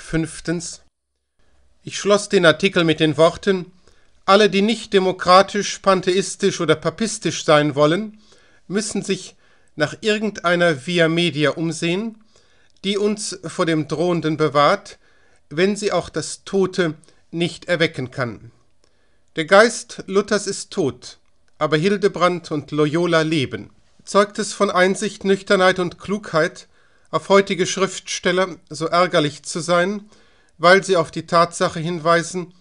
fünftens. Ich schloss den Artikel mit den Worten Alle, die nicht demokratisch, pantheistisch oder papistisch sein wollen, müssen sich nach irgendeiner Via Media umsehen, die uns vor dem Drohenden bewahrt, wenn sie auch das Tote nicht erwecken kann. Der Geist Luthers ist tot, aber Hildebrand und Loyola leben. Zeugt es von Einsicht, Nüchternheit und Klugheit, auf heutige Schriftsteller so ärgerlich zu sein, weil sie auf die Tatsache hinweisen,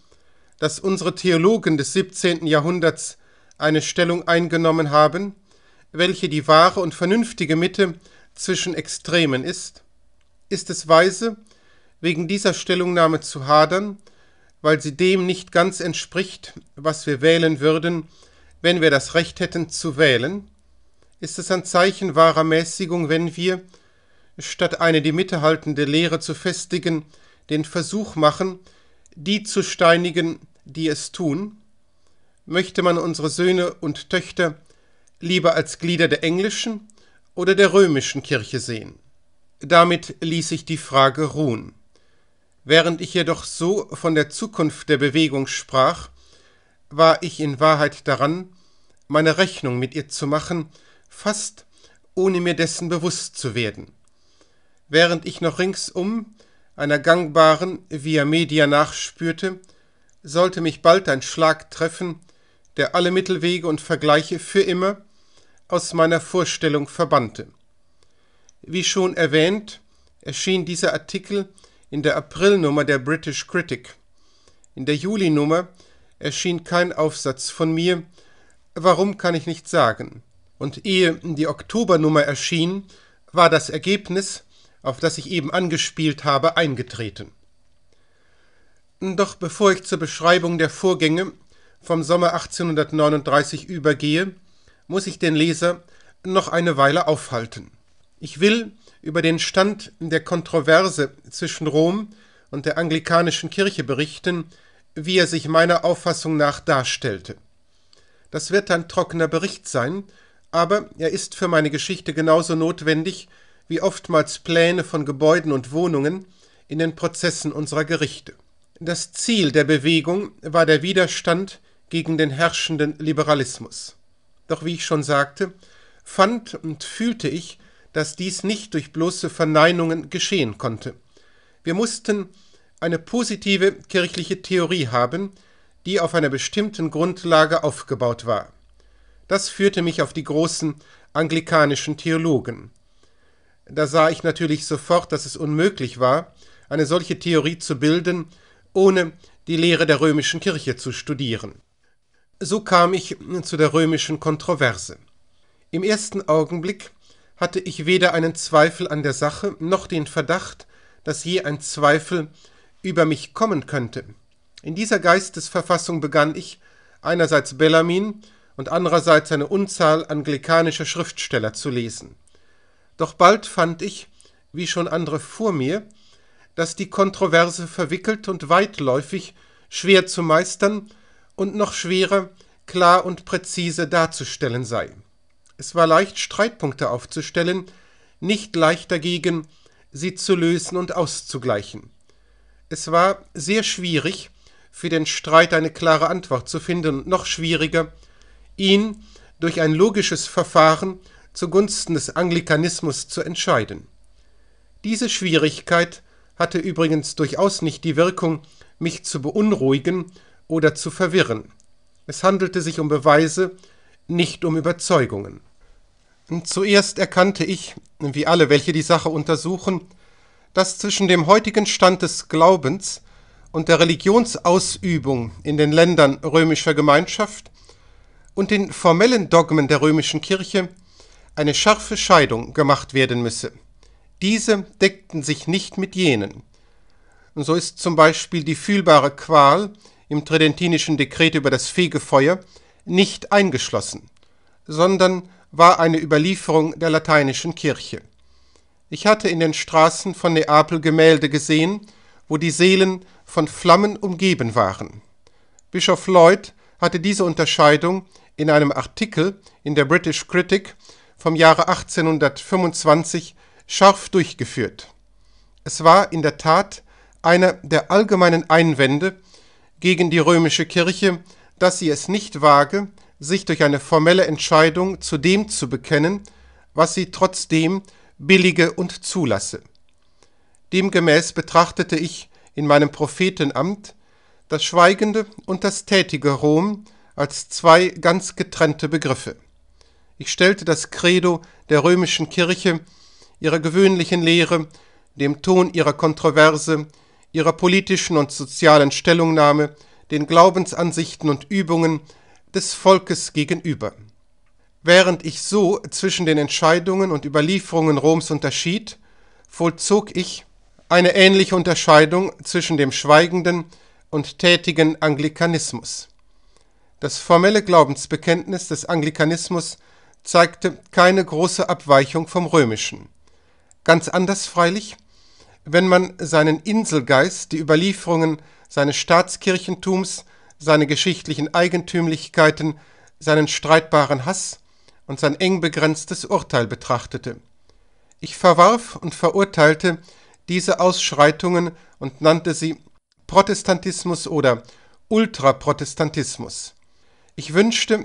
dass unsere Theologen des 17. Jahrhunderts eine Stellung eingenommen haben, welche die wahre und vernünftige Mitte zwischen Extremen ist, ist es weise, wegen dieser Stellungnahme zu hadern, weil sie dem nicht ganz entspricht, was wir wählen würden, wenn wir das Recht hätten zu wählen, ist es ein Zeichen wahrer Mäßigung, wenn wir, statt eine die Mitte haltende Lehre zu festigen, den Versuch machen, die zu steinigen, die es tun? Möchte man unsere Söhne und Töchter lieber als Glieder der englischen oder der römischen Kirche sehen? Damit ließ ich die Frage ruhen. Während ich jedoch so von der Zukunft der Bewegung sprach, war ich in Wahrheit daran, meine Rechnung mit ihr zu machen, fast ohne mir dessen bewusst zu werden während ich noch ringsum einer gangbaren Via Media nachspürte, sollte mich bald ein Schlag treffen, der alle Mittelwege und Vergleiche für immer aus meiner Vorstellung verbannte. Wie schon erwähnt, erschien dieser Artikel in der Aprilnummer der British Critic. In der Julinummer erschien kein Aufsatz von mir, warum kann ich nicht sagen. Und ehe die Oktobernummer erschien, war das Ergebnis, auf das ich eben angespielt habe, eingetreten. Doch bevor ich zur Beschreibung der Vorgänge vom Sommer 1839 übergehe, muss ich den Leser noch eine Weile aufhalten. Ich will über den Stand der Kontroverse zwischen Rom und der anglikanischen Kirche berichten, wie er sich meiner Auffassung nach darstellte. Das wird ein trockener Bericht sein, aber er ist für meine Geschichte genauso notwendig wie oftmals Pläne von Gebäuden und Wohnungen, in den Prozessen unserer Gerichte. Das Ziel der Bewegung war der Widerstand gegen den herrschenden Liberalismus. Doch wie ich schon sagte, fand und fühlte ich, dass dies nicht durch bloße Verneinungen geschehen konnte. Wir mussten eine positive kirchliche Theorie haben, die auf einer bestimmten Grundlage aufgebaut war. Das führte mich auf die großen anglikanischen Theologen, da sah ich natürlich sofort, dass es unmöglich war, eine solche Theorie zu bilden, ohne die Lehre der römischen Kirche zu studieren. So kam ich zu der römischen Kontroverse. Im ersten Augenblick hatte ich weder einen Zweifel an der Sache noch den Verdacht, dass je ein Zweifel über mich kommen könnte. In dieser Geistesverfassung begann ich, einerseits Bellarmin und andererseits eine Unzahl anglikanischer Schriftsteller zu lesen. Doch bald fand ich, wie schon andere vor mir, dass die Kontroverse verwickelt und weitläufig, schwer zu meistern und noch schwerer, klar und präzise darzustellen sei. Es war leicht, Streitpunkte aufzustellen, nicht leicht dagegen, sie zu lösen und auszugleichen. Es war sehr schwierig, für den Streit eine klare Antwort zu finden und noch schwieriger, ihn durch ein logisches Verfahren zugunsten des Anglikanismus zu entscheiden. Diese Schwierigkeit hatte übrigens durchaus nicht die Wirkung, mich zu beunruhigen oder zu verwirren. Es handelte sich um Beweise, nicht um Überzeugungen. Zuerst erkannte ich, wie alle, welche die Sache untersuchen, dass zwischen dem heutigen Stand des Glaubens und der Religionsausübung in den Ländern römischer Gemeinschaft und den formellen Dogmen der römischen Kirche eine scharfe Scheidung gemacht werden müsse. Diese deckten sich nicht mit jenen. So ist zum Beispiel die fühlbare Qual im tridentinischen Dekret über das Fegefeuer nicht eingeschlossen, sondern war eine Überlieferung der lateinischen Kirche. Ich hatte in den Straßen von Neapel Gemälde gesehen, wo die Seelen von Flammen umgeben waren. Bischof Lloyd hatte diese Unterscheidung in einem Artikel in der British Critic vom Jahre 1825 scharf durchgeführt. Es war in der Tat einer der allgemeinen Einwände gegen die römische Kirche, dass sie es nicht wage, sich durch eine formelle Entscheidung zu dem zu bekennen, was sie trotzdem billige und zulasse. Demgemäß betrachtete ich in meinem Prophetenamt das schweigende und das tätige Rom als zwei ganz getrennte Begriffe. Ich stellte das Credo der römischen Kirche, ihrer gewöhnlichen Lehre, dem Ton ihrer Kontroverse, ihrer politischen und sozialen Stellungnahme, den Glaubensansichten und Übungen des Volkes gegenüber. Während ich so zwischen den Entscheidungen und Überlieferungen Roms unterschied, vollzog ich eine ähnliche Unterscheidung zwischen dem schweigenden und tätigen Anglikanismus. Das formelle Glaubensbekenntnis des Anglikanismus zeigte keine große Abweichung vom römischen. Ganz anders freilich, wenn man seinen Inselgeist, die Überlieferungen seines Staatskirchentums, seine geschichtlichen Eigentümlichkeiten, seinen streitbaren Hass und sein eng begrenztes Urteil betrachtete. Ich verwarf und verurteilte diese Ausschreitungen und nannte sie Protestantismus oder Ultraprotestantismus. Ich wünschte,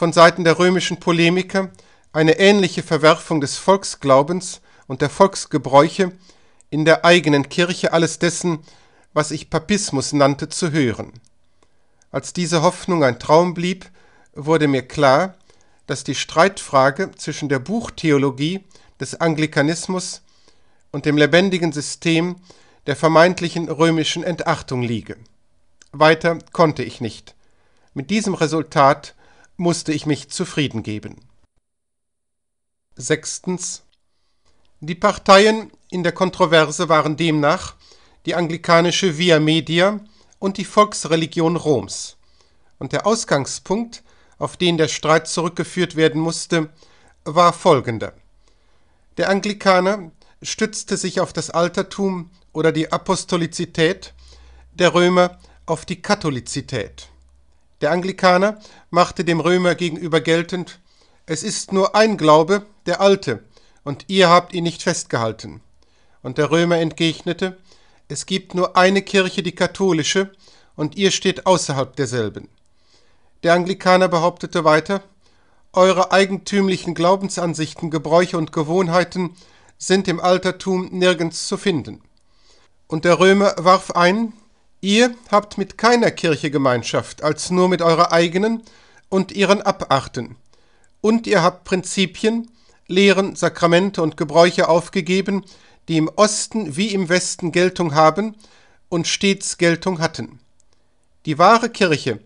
von Seiten der römischen Polemiker eine ähnliche Verwerfung des Volksglaubens und der Volksgebräuche in der eigenen Kirche alles dessen, was ich Papismus nannte, zu hören. Als diese Hoffnung ein Traum blieb, wurde mir klar, dass die Streitfrage zwischen der Buchtheologie des Anglikanismus und dem lebendigen System der vermeintlichen römischen Entachtung liege. Weiter konnte ich nicht. Mit diesem Resultat musste ich mich zufrieden geben. Sechstens. Die Parteien in der Kontroverse waren demnach die anglikanische Via Media und die Volksreligion Roms. Und der Ausgangspunkt, auf den der Streit zurückgeführt werden musste, war folgender. Der Anglikaner stützte sich auf das Altertum oder die Apostolizität, der Römer auf die Katholizität. Der Anglikaner machte dem Römer gegenüber geltend, es ist nur ein Glaube, der alte, und ihr habt ihn nicht festgehalten. Und der Römer entgegnete, es gibt nur eine Kirche, die katholische, und ihr steht außerhalb derselben. Der Anglikaner behauptete weiter, eure eigentümlichen Glaubensansichten, Gebräuche und Gewohnheiten sind im Altertum nirgends zu finden. Und der Römer warf ein, Ihr habt mit keiner Kirche Gemeinschaft als nur mit eurer eigenen und ihren Abarten. Und ihr habt Prinzipien, Lehren, Sakramente und Gebräuche aufgegeben, die im Osten wie im Westen Geltung haben und stets Geltung hatten. Die wahre Kirche,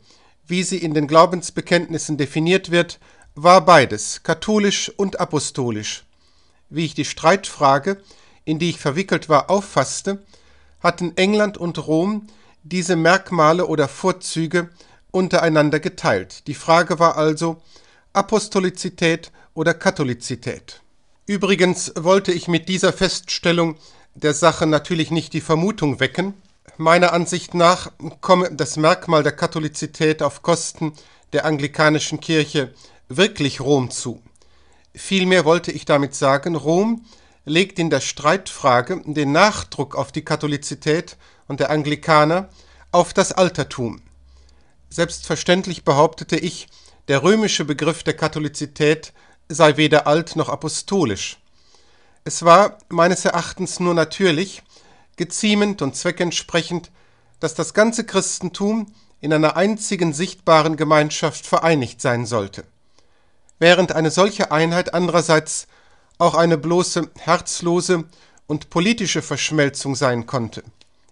wie sie in den Glaubensbekenntnissen definiert wird, war beides, katholisch und apostolisch. Wie ich die Streitfrage, in die ich verwickelt war, auffasste, hatten England und Rom diese Merkmale oder Vorzüge untereinander geteilt. Die Frage war also Apostolizität oder Katholizität. Übrigens wollte ich mit dieser Feststellung der Sache natürlich nicht die Vermutung wecken. Meiner Ansicht nach komme das Merkmal der Katholizität auf Kosten der anglikanischen Kirche wirklich Rom zu. Vielmehr wollte ich damit sagen, Rom legt in der Streitfrage den Nachdruck auf die Katholizität und der Anglikaner auf das Altertum. Selbstverständlich behauptete ich, der römische Begriff der Katholizität sei weder alt noch apostolisch. Es war meines Erachtens nur natürlich, geziemend und zweckentsprechend, dass das ganze Christentum in einer einzigen sichtbaren Gemeinschaft vereinigt sein sollte. Während eine solche Einheit andererseits auch eine bloße herzlose und politische Verschmelzung sein konnte.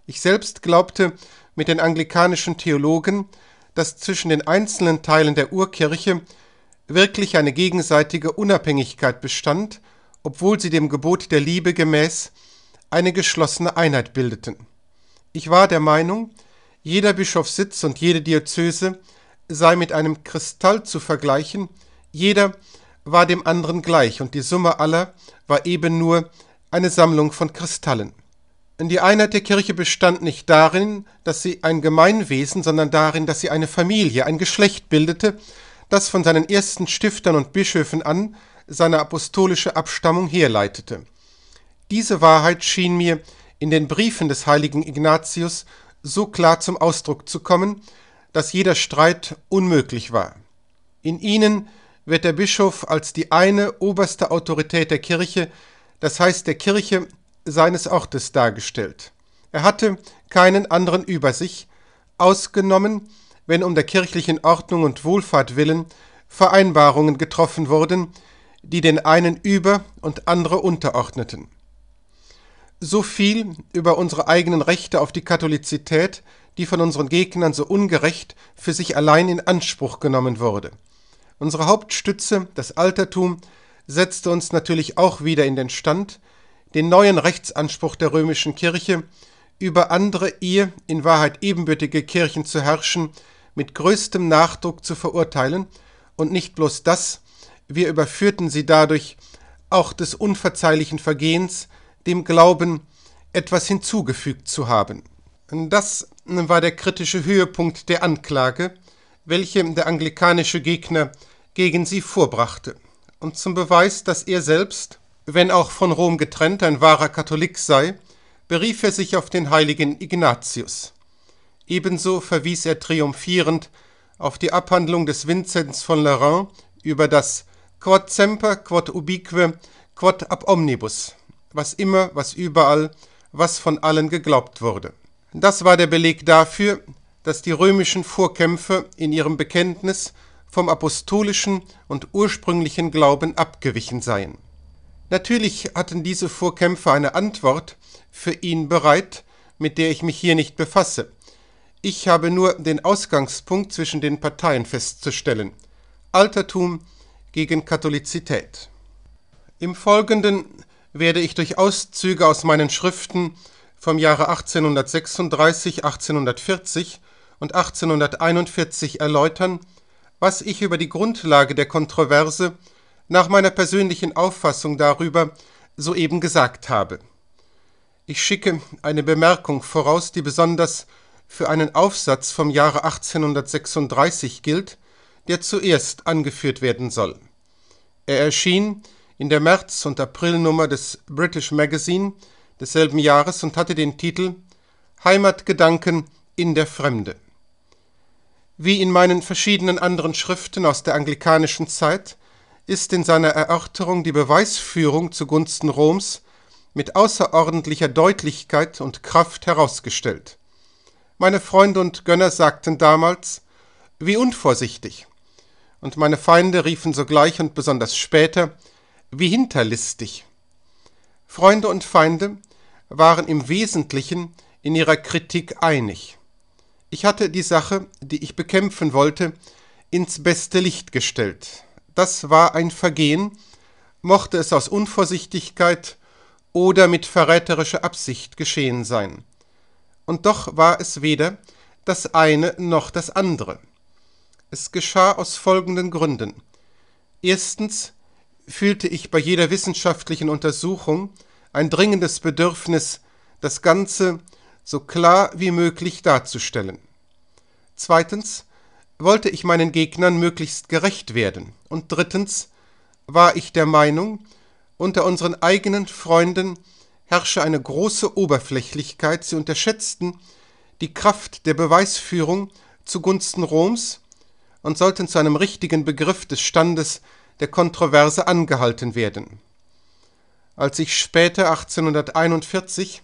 Ich selbst glaubte mit den anglikanischen Theologen, dass zwischen den einzelnen Teilen der Urkirche wirklich eine gegenseitige Unabhängigkeit bestand, obwohl sie dem Gebot der Liebe gemäß eine geschlossene Einheit bildeten. Ich war der Meinung, jeder Bischofssitz und jede Diözese sei mit einem Kristall zu vergleichen, jeder war dem anderen gleich und die Summe aller war eben nur eine Sammlung von Kristallen. Die Einheit der Kirche bestand nicht darin, dass sie ein Gemeinwesen, sondern darin, dass sie eine Familie, ein Geschlecht bildete, das von seinen ersten Stiftern und Bischöfen an seine apostolische Abstammung herleitete. Diese Wahrheit schien mir in den Briefen des heiligen Ignatius so klar zum Ausdruck zu kommen, dass jeder Streit unmöglich war. In ihnen wird der Bischof als die eine oberste Autorität der Kirche, das heißt der Kirche seines Ortes dargestellt. Er hatte keinen anderen über sich, ausgenommen, wenn um der kirchlichen Ordnung und Wohlfahrt willen Vereinbarungen getroffen wurden, die den einen über und andere unterordneten. So viel über unsere eigenen Rechte auf die Katholizität, die von unseren Gegnern so ungerecht für sich allein in Anspruch genommen wurde. Unsere Hauptstütze, das Altertum, setzte uns natürlich auch wieder in den Stand, den neuen Rechtsanspruch der römischen Kirche, über andere ihr in Wahrheit ebenbürtige Kirchen zu herrschen, mit größtem Nachdruck zu verurteilen, und nicht bloß das, wir überführten sie dadurch auch des unverzeihlichen Vergehens, dem Glauben, etwas hinzugefügt zu haben. Das war der kritische Höhepunkt der Anklage, welche der anglikanische Gegner gegen sie vorbrachte. Und zum Beweis, dass er selbst wenn auch von Rom getrennt, ein wahrer Katholik sei, berief er sich auf den heiligen Ignatius. Ebenso verwies er triumphierend auf die Abhandlung des Vinzenz von Lorrain über das Quod semper, quod ubique, quod ab omnibus, was immer, was überall, was von allen geglaubt wurde. Das war der Beleg dafür, dass die römischen Vorkämpfer in ihrem Bekenntnis vom apostolischen und ursprünglichen Glauben abgewichen seien. Natürlich hatten diese Vorkämpfer eine Antwort für ihn bereit, mit der ich mich hier nicht befasse. Ich habe nur den Ausgangspunkt zwischen den Parteien festzustellen. Altertum gegen Katholizität. Im Folgenden werde ich durch Auszüge aus meinen Schriften vom Jahre 1836, 1840 und 1841 erläutern, was ich über die Grundlage der Kontroverse nach meiner persönlichen Auffassung darüber soeben gesagt habe. Ich schicke eine Bemerkung voraus, die besonders für einen Aufsatz vom Jahre 1836 gilt, der zuerst angeführt werden soll. Er erschien in der März- und Aprilnummer des British Magazine desselben Jahres und hatte den Titel Heimatgedanken in der Fremde. Wie in meinen verschiedenen anderen Schriften aus der anglikanischen Zeit ist in seiner Erörterung die Beweisführung zugunsten Roms mit außerordentlicher Deutlichkeit und Kraft herausgestellt. Meine Freunde und Gönner sagten damals, wie unvorsichtig, und meine Feinde riefen sogleich und besonders später, wie hinterlistig. Freunde und Feinde waren im Wesentlichen in ihrer Kritik einig. Ich hatte die Sache, die ich bekämpfen wollte, ins beste Licht gestellt das war ein Vergehen, mochte es aus Unvorsichtigkeit oder mit verräterischer Absicht geschehen sein. Und doch war es weder das eine noch das andere. Es geschah aus folgenden Gründen. Erstens fühlte ich bei jeder wissenschaftlichen Untersuchung ein dringendes Bedürfnis, das Ganze so klar wie möglich darzustellen. Zweitens wollte ich meinen Gegnern möglichst gerecht werden. Und drittens war ich der Meinung, unter unseren eigenen Freunden herrsche eine große Oberflächlichkeit. Sie unterschätzten die Kraft der Beweisführung zugunsten Roms und sollten zu einem richtigen Begriff des Standes der Kontroverse angehalten werden. Als ich später 1841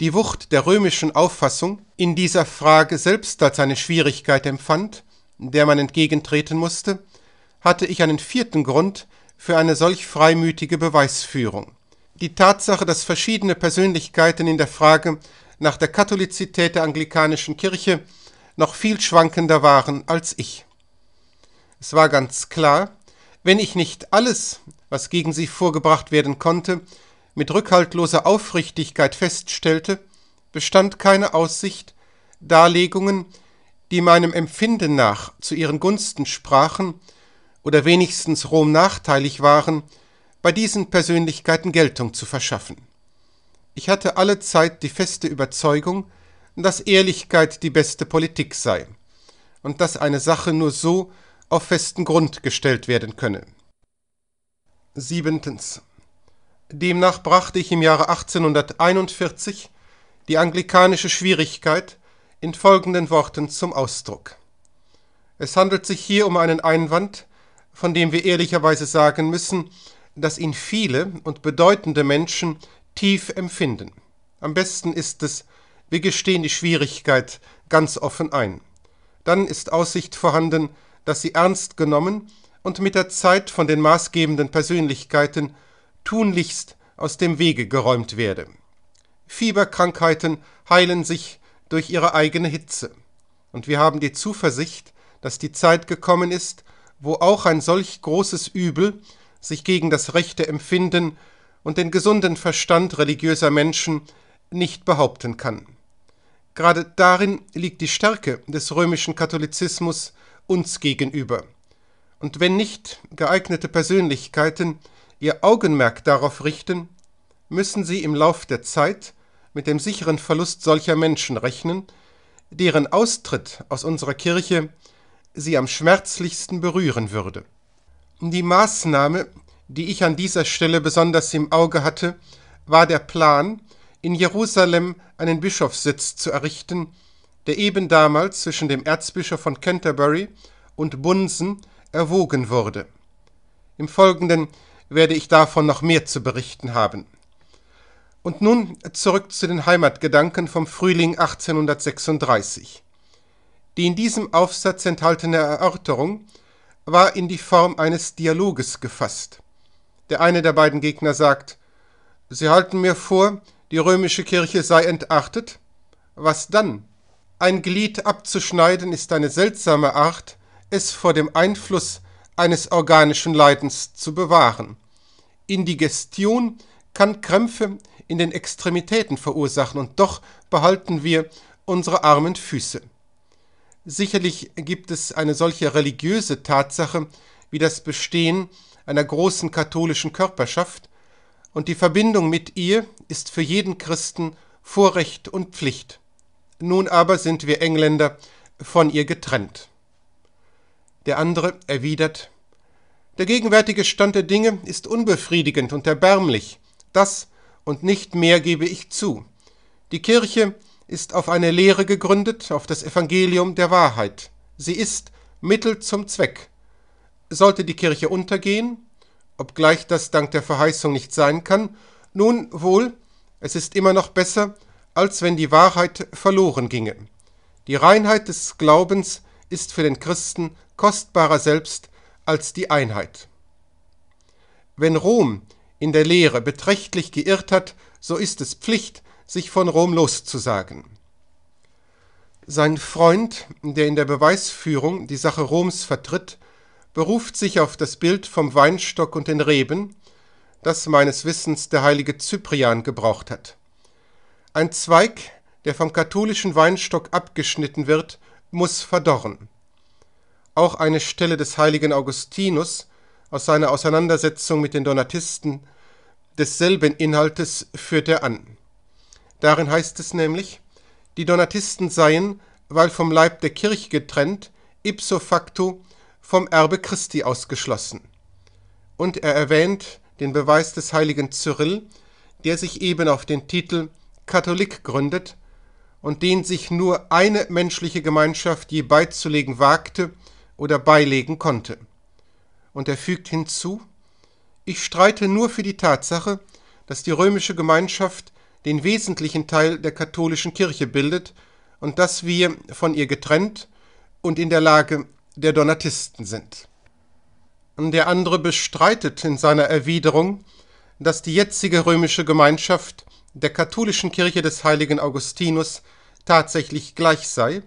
die Wucht der römischen Auffassung in dieser Frage selbst als eine Schwierigkeit empfand, der man entgegentreten musste, hatte ich einen vierten Grund für eine solch freimütige Beweisführung. Die Tatsache, dass verschiedene Persönlichkeiten in der Frage nach der Katholizität der anglikanischen Kirche noch viel schwankender waren als ich. Es war ganz klar, wenn ich nicht alles, was gegen sie vorgebracht werden konnte, mit rückhaltloser Aufrichtigkeit feststellte, bestand keine Aussicht, Darlegungen, die meinem Empfinden nach zu ihren Gunsten sprachen oder wenigstens Rom nachteilig waren, bei diesen Persönlichkeiten Geltung zu verschaffen. Ich hatte alle Zeit die feste Überzeugung, dass Ehrlichkeit die beste Politik sei und dass eine Sache nur so auf festen Grund gestellt werden könne. Siebentens. Demnach brachte ich im Jahre 1841 die anglikanische Schwierigkeit, in folgenden Worten zum Ausdruck. Es handelt sich hier um einen Einwand, von dem wir ehrlicherweise sagen müssen, dass ihn viele und bedeutende Menschen tief empfinden. Am besten ist es, wir gestehen die Schwierigkeit ganz offen ein. Dann ist Aussicht vorhanden, dass sie ernst genommen und mit der Zeit von den maßgebenden Persönlichkeiten tunlichst aus dem Wege geräumt werde. Fieberkrankheiten heilen sich durch ihre eigene Hitze. Und wir haben die Zuversicht, dass die Zeit gekommen ist, wo auch ein solch großes Übel sich gegen das rechte Empfinden und den gesunden Verstand religiöser Menschen nicht behaupten kann. Gerade darin liegt die Stärke des römischen Katholizismus uns gegenüber. Und wenn nicht geeignete Persönlichkeiten ihr Augenmerk darauf richten, müssen sie im Lauf der Zeit mit dem sicheren Verlust solcher Menschen rechnen, deren Austritt aus unserer Kirche sie am schmerzlichsten berühren würde. Die Maßnahme, die ich an dieser Stelle besonders im Auge hatte, war der Plan, in Jerusalem einen Bischofssitz zu errichten, der eben damals zwischen dem Erzbischof von Canterbury und Bunsen erwogen wurde. Im Folgenden werde ich davon noch mehr zu berichten haben. Und nun zurück zu den Heimatgedanken vom Frühling 1836. Die in diesem Aufsatz enthaltene Erörterung war in die Form eines Dialoges gefasst. Der eine der beiden Gegner sagt, Sie halten mir vor, die römische Kirche sei entartet? Was dann? Ein Glied abzuschneiden ist eine seltsame Art, es vor dem Einfluss eines organischen Leidens zu bewahren. Indigestion kann Krämpfe, in den Extremitäten verursachen, und doch behalten wir unsere armen Füße. Sicherlich gibt es eine solche religiöse Tatsache wie das Bestehen einer großen katholischen Körperschaft, und die Verbindung mit ihr ist für jeden Christen Vorrecht und Pflicht. Nun aber sind wir Engländer von ihr getrennt. Der andere erwidert Der gegenwärtige Stand der Dinge ist unbefriedigend und erbärmlich. Das, und nicht mehr gebe ich zu. Die Kirche ist auf eine Lehre gegründet, auf das Evangelium der Wahrheit. Sie ist Mittel zum Zweck. Sollte die Kirche untergehen, obgleich das dank der Verheißung nicht sein kann, nun wohl, es ist immer noch besser, als wenn die Wahrheit verloren ginge. Die Reinheit des Glaubens ist für den Christen kostbarer selbst als die Einheit. Wenn Rom in der Lehre beträchtlich geirrt hat, so ist es Pflicht, sich von Rom loszusagen. Sein Freund, der in der Beweisführung die Sache Roms vertritt, beruft sich auf das Bild vom Weinstock und den Reben, das meines Wissens der heilige Cyprian gebraucht hat. Ein Zweig, der vom katholischen Weinstock abgeschnitten wird, muss verdorren. Auch eine Stelle des heiligen Augustinus, aus seiner Auseinandersetzung mit den Donatisten desselben Inhaltes führt er an. Darin heißt es nämlich, die Donatisten seien, weil vom Leib der Kirche getrennt, ipso facto vom Erbe Christi ausgeschlossen. Und er erwähnt den Beweis des heiligen Cyril, der sich eben auf den Titel Katholik gründet und den sich nur eine menschliche Gemeinschaft je beizulegen wagte oder beilegen konnte. Und er fügt hinzu, ich streite nur für die Tatsache, dass die römische Gemeinschaft den wesentlichen Teil der katholischen Kirche bildet und dass wir von ihr getrennt und in der Lage der Donatisten sind. Der andere bestreitet in seiner Erwiderung, dass die jetzige römische Gemeinschaft der katholischen Kirche des heiligen Augustinus tatsächlich gleich sei,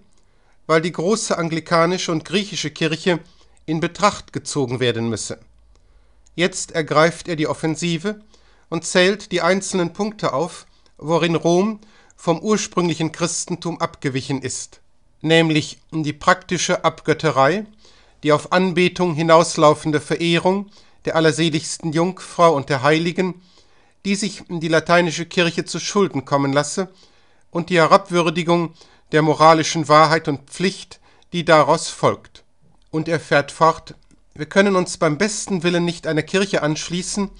weil die große anglikanische und griechische Kirche in Betracht gezogen werden müsse. Jetzt ergreift er die Offensive und zählt die einzelnen Punkte auf, worin Rom vom ursprünglichen Christentum abgewichen ist, nämlich die praktische Abgötterei, die auf Anbetung hinauslaufende Verehrung der allerseligsten Jungfrau und der Heiligen, die sich die lateinische Kirche zu Schulden kommen lasse, und die Herabwürdigung der moralischen Wahrheit und Pflicht, die daraus folgt. Und er fährt fort, wir können uns beim besten Willen nicht einer Kirche anschließen,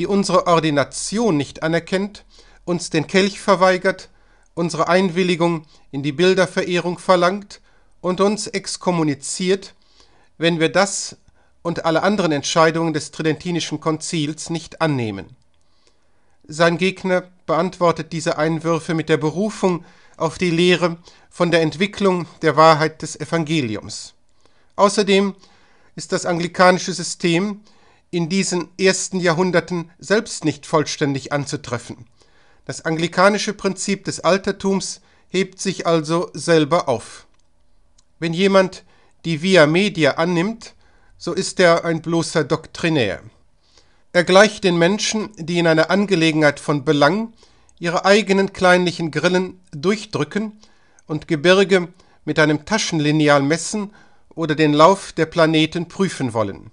die unsere Ordination nicht anerkennt, uns den Kelch verweigert, unsere Einwilligung in die Bilderverehrung verlangt und uns exkommuniziert, wenn wir das und alle anderen Entscheidungen des Tridentinischen Konzils nicht annehmen. Sein Gegner beantwortet diese Einwürfe mit der Berufung auf die Lehre von der Entwicklung der Wahrheit des Evangeliums. Außerdem ist das anglikanische System in diesen ersten Jahrhunderten selbst nicht vollständig anzutreffen. Das anglikanische Prinzip des Altertums hebt sich also selber auf. Wenn jemand die Via Media annimmt, so ist er ein bloßer Doktrinär. Er gleicht den Menschen, die in einer Angelegenheit von Belang ihre eigenen kleinlichen Grillen durchdrücken und Gebirge mit einem Taschenlineal messen oder den Lauf der Planeten prüfen wollen.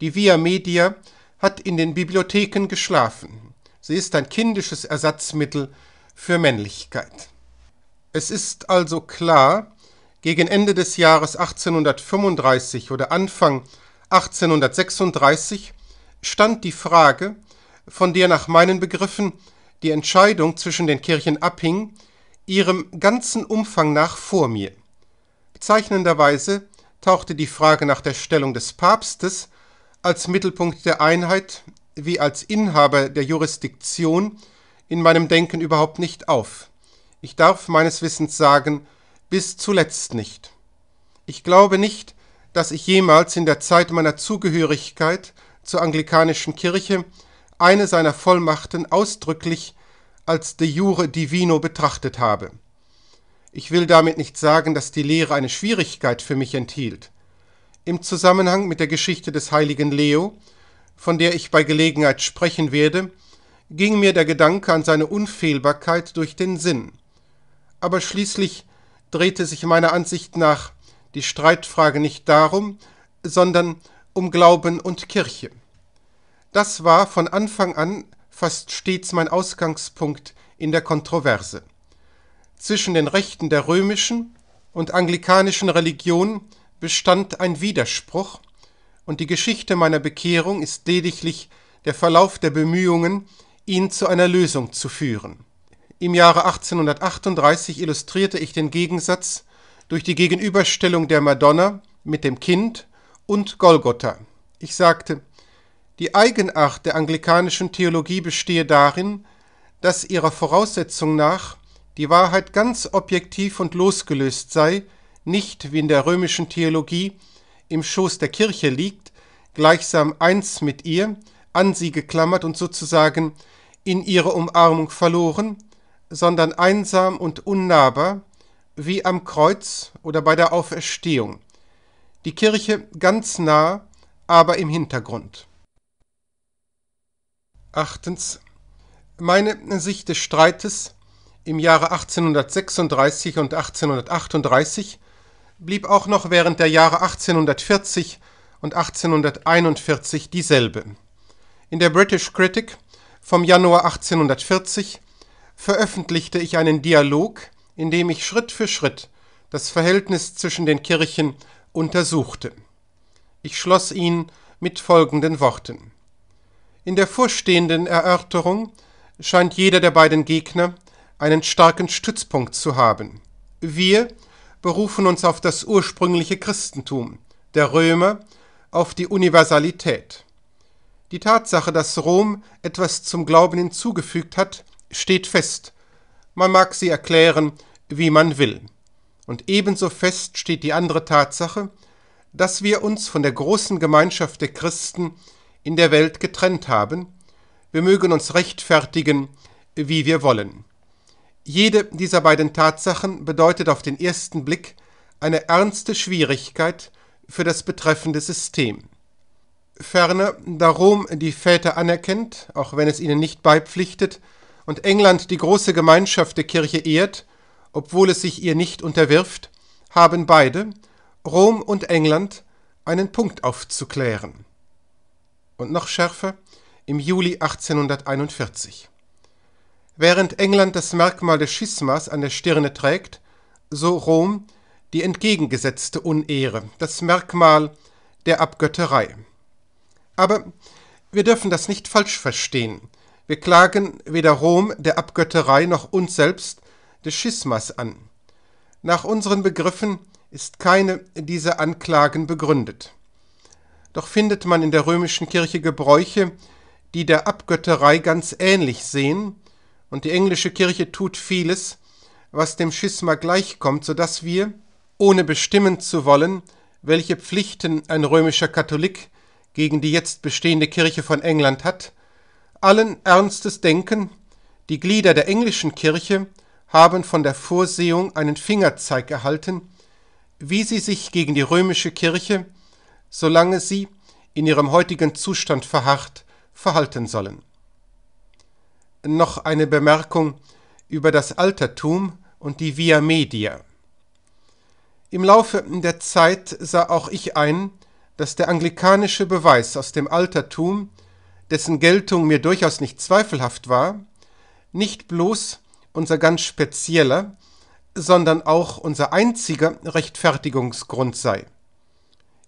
Die Via Media hat in den Bibliotheken geschlafen. Sie ist ein kindisches Ersatzmittel für Männlichkeit. Es ist also klar, gegen Ende des Jahres 1835 oder Anfang 1836 stand die Frage, von der nach meinen Begriffen die Entscheidung zwischen den Kirchen abhing, ihrem ganzen Umfang nach vor mir. Bezeichnenderweise tauchte die Frage nach der Stellung des Papstes als Mittelpunkt der Einheit wie als Inhaber der Jurisdiktion in meinem Denken überhaupt nicht auf. Ich darf meines Wissens sagen, bis zuletzt nicht. Ich glaube nicht, dass ich jemals in der Zeit meiner Zugehörigkeit zur anglikanischen Kirche eine seiner Vollmachten ausdrücklich als de jure divino betrachtet habe. Ich will damit nicht sagen, dass die Lehre eine Schwierigkeit für mich enthielt. Im Zusammenhang mit der Geschichte des heiligen Leo, von der ich bei Gelegenheit sprechen werde, ging mir der Gedanke an seine Unfehlbarkeit durch den Sinn. Aber schließlich drehte sich meiner Ansicht nach die Streitfrage nicht darum, sondern um Glauben und Kirche. Das war von Anfang an fast stets mein Ausgangspunkt in der Kontroverse. Zwischen den Rechten der römischen und anglikanischen Religion bestand ein Widerspruch, und die Geschichte meiner Bekehrung ist lediglich der Verlauf der Bemühungen, ihn zu einer Lösung zu führen. Im Jahre 1838 illustrierte ich den Gegensatz durch die Gegenüberstellung der Madonna mit dem Kind und Golgotha. Ich sagte, die Eigenart der anglikanischen Theologie bestehe darin, dass ihrer Voraussetzung nach die Wahrheit ganz objektiv und losgelöst sei, nicht wie in der römischen Theologie im Schoß der Kirche liegt, gleichsam eins mit ihr, an sie geklammert und sozusagen in ihre Umarmung verloren, sondern einsam und unnahbar, wie am Kreuz oder bei der Auferstehung. Die Kirche ganz nah, aber im Hintergrund. Achtens. Meine Sicht des Streites im Jahre 1836 und 1838 blieb auch noch während der Jahre 1840 und 1841 dieselbe. In der British Critic vom Januar 1840 veröffentlichte ich einen Dialog, in dem ich Schritt für Schritt das Verhältnis zwischen den Kirchen untersuchte. Ich schloss ihn mit folgenden Worten. In der vorstehenden Erörterung scheint jeder der beiden Gegner einen starken Stützpunkt zu haben. Wir berufen uns auf das ursprüngliche Christentum, der Römer, auf die Universalität. Die Tatsache, dass Rom etwas zum Glauben hinzugefügt hat, steht fest. Man mag sie erklären, wie man will. Und ebenso fest steht die andere Tatsache, dass wir uns von der großen Gemeinschaft der Christen in der Welt getrennt haben. Wir mögen uns rechtfertigen, wie wir wollen. Jede dieser beiden Tatsachen bedeutet auf den ersten Blick eine ernste Schwierigkeit für das betreffende System. Ferner, da Rom die Väter anerkennt, auch wenn es ihnen nicht beipflichtet, und England die große Gemeinschaft der Kirche ehrt, obwohl es sich ihr nicht unterwirft, haben beide, Rom und England, einen Punkt aufzuklären. Und noch schärfer, im Juli 1841. Während England das Merkmal des Schismas an der Stirne trägt, so Rom die entgegengesetzte Unehre, das Merkmal der Abgötterei. Aber wir dürfen das nicht falsch verstehen. Wir klagen weder Rom der Abgötterei noch uns selbst des Schismas an. Nach unseren Begriffen ist keine dieser Anklagen begründet. Doch findet man in der römischen Kirche Gebräuche, die der Abgötterei ganz ähnlich sehen, und die englische Kirche tut vieles, was dem Schisma gleichkommt, so dass wir, ohne bestimmen zu wollen, welche Pflichten ein römischer Katholik gegen die jetzt bestehende Kirche von England hat, allen Ernstes denken, die Glieder der englischen Kirche haben von der Vorsehung einen Fingerzeig erhalten, wie sie sich gegen die römische Kirche, solange sie in ihrem heutigen Zustand verharrt, verhalten sollen noch eine Bemerkung über das Altertum und die Via Media. Im Laufe der Zeit sah auch ich ein, dass der anglikanische Beweis aus dem Altertum, dessen Geltung mir durchaus nicht zweifelhaft war, nicht bloß unser ganz spezieller, sondern auch unser einziger Rechtfertigungsgrund sei.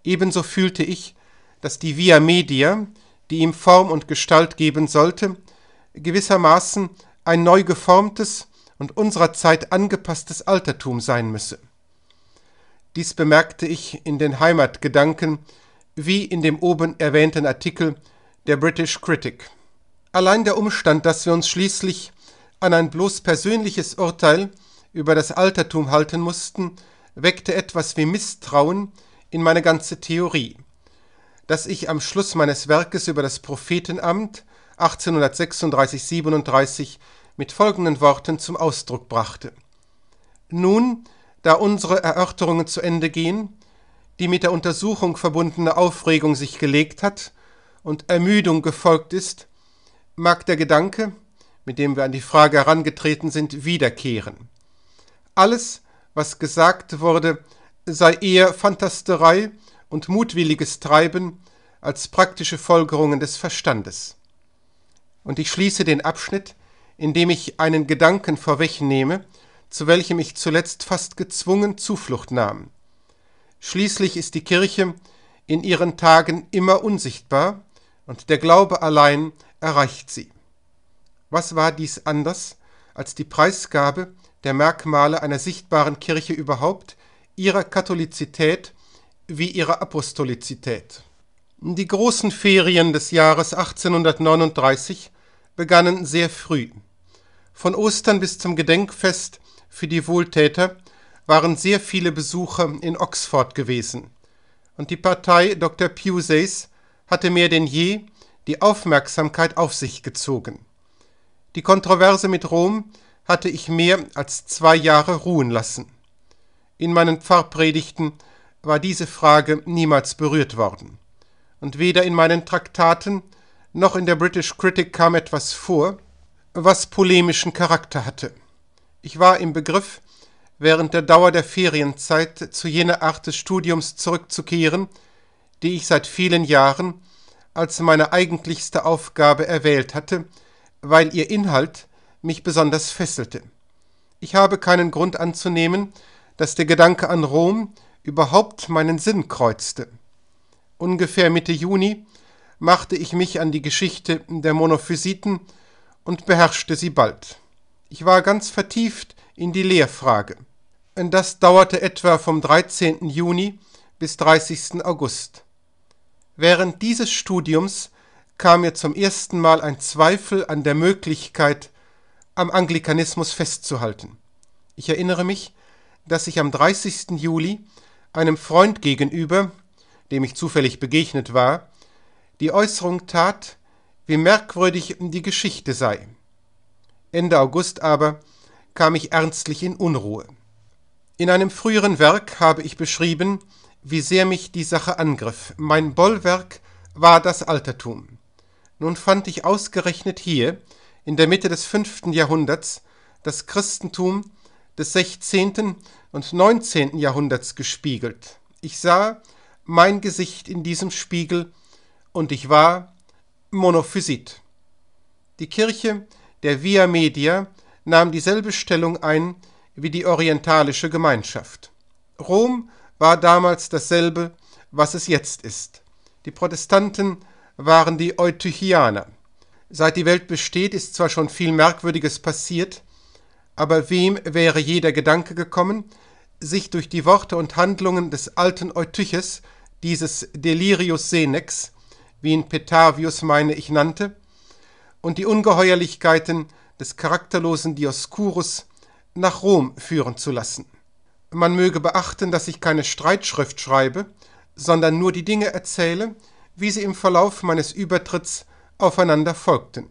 Ebenso fühlte ich, dass die Via Media, die ihm Form und Gestalt geben sollte, gewissermaßen ein neu geformtes und unserer Zeit angepasstes Altertum sein müsse. Dies bemerkte ich in den Heimatgedanken, wie in dem oben erwähnten Artikel der British Critic. Allein der Umstand, dass wir uns schließlich an ein bloß persönliches Urteil über das Altertum halten mussten, weckte etwas wie Misstrauen in meine ganze Theorie. Dass ich am Schluss meines Werkes über das Prophetenamt 1836-37 mit folgenden Worten zum Ausdruck brachte. Nun, da unsere Erörterungen zu Ende gehen, die mit der Untersuchung verbundene Aufregung sich gelegt hat und Ermüdung gefolgt ist, mag der Gedanke, mit dem wir an die Frage herangetreten sind, wiederkehren. Alles, was gesagt wurde, sei eher Fantasterei und mutwilliges Treiben als praktische Folgerungen des Verstandes. Und ich schließe den Abschnitt, indem ich einen Gedanken vorwegnehme, zu welchem ich zuletzt fast gezwungen Zuflucht nahm. Schließlich ist die Kirche in ihren Tagen immer unsichtbar, und der Glaube allein erreicht sie. Was war dies anders als die Preisgabe der Merkmale einer sichtbaren Kirche überhaupt, ihrer Katholizität wie ihrer Apostolizität? Die großen Ferien des Jahres 1839 begannen sehr früh. Von Ostern bis zum Gedenkfest für die Wohltäter waren sehr viele Besucher in Oxford gewesen. Und die Partei Dr. Puseys hatte mehr denn je die Aufmerksamkeit auf sich gezogen. Die Kontroverse mit Rom hatte ich mehr als zwei Jahre ruhen lassen. In meinen Pfarrpredigten war diese Frage niemals berührt worden. Und weder in meinen Traktaten noch in der British Critic kam etwas vor, was polemischen Charakter hatte. Ich war im Begriff, während der Dauer der Ferienzeit zu jener Art des Studiums zurückzukehren, die ich seit vielen Jahren als meine eigentlichste Aufgabe erwählt hatte, weil ihr Inhalt mich besonders fesselte. Ich habe keinen Grund anzunehmen, dass der Gedanke an Rom überhaupt meinen Sinn kreuzte. Ungefähr Mitte Juni machte ich mich an die Geschichte der Monophysiten und beherrschte sie bald. Ich war ganz vertieft in die Lehrfrage. Das dauerte etwa vom 13. Juni bis 30. August. Während dieses Studiums kam mir zum ersten Mal ein Zweifel an der Möglichkeit, am Anglikanismus festzuhalten. Ich erinnere mich, dass ich am 30. Juli einem Freund gegenüber, dem ich zufällig begegnet war, die Äußerung tat, wie merkwürdig die Geschichte sei. Ende August aber kam ich ernstlich in Unruhe. In einem früheren Werk habe ich beschrieben, wie sehr mich die Sache angriff. Mein Bollwerk war das Altertum. Nun fand ich ausgerechnet hier, in der Mitte des fünften Jahrhunderts, das Christentum des sechzehnten und neunzehnten Jahrhunderts gespiegelt. Ich sah mein Gesicht in diesem Spiegel und ich war Monophysit. Die Kirche der Via Media nahm dieselbe Stellung ein wie die orientalische Gemeinschaft. Rom war damals dasselbe, was es jetzt ist. Die Protestanten waren die Eutychianer. Seit die Welt besteht, ist zwar schon viel Merkwürdiges passiert, aber wem wäre jeder Gedanke gekommen, sich durch die Worte und Handlungen des alten Eutyches, dieses Delirius Senex, wie ihn Petavius meine ich nannte, und die Ungeheuerlichkeiten des charakterlosen Dioskurus nach Rom führen zu lassen. Man möge beachten, dass ich keine Streitschrift schreibe, sondern nur die Dinge erzähle, wie sie im Verlauf meines Übertritts aufeinander folgten.